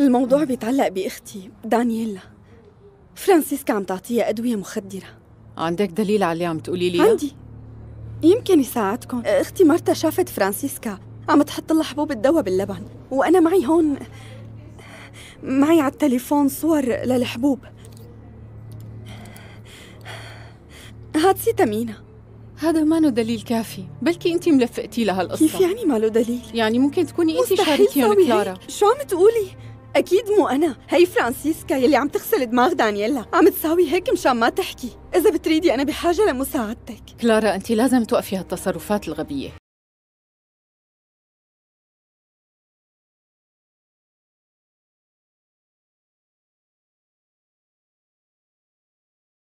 الموضوع بيتعلق بأختي دانييلا فرانسيسكا عم تعطيها أدوية مخدرة عندك دليل على اللي عم تقولي لي عندي يمكن يساعدكم أختي مرتا شافت فرانسيسكا عم تحط لها حبوب الدواء باللبن وأنا معي هون معي على التليفون صور للحبوب هاتسي سيتامينا هذا ما له دليل كافي بلكي انت ملفقتي لهالقصه كيف يعني ما له دليل يعني ممكن تكوني انت شاركتيهم كلارا شو عم تقولي أكيد مو أنا هي فرانسيسكا يلي عم تغسل دماغ دانييلا عم تساوي هيك مشان ما تحكي إذا بتريدي أنا بحاجة لمساعدتك كلارا أنت لازم توقفي هالتصرفات الغبية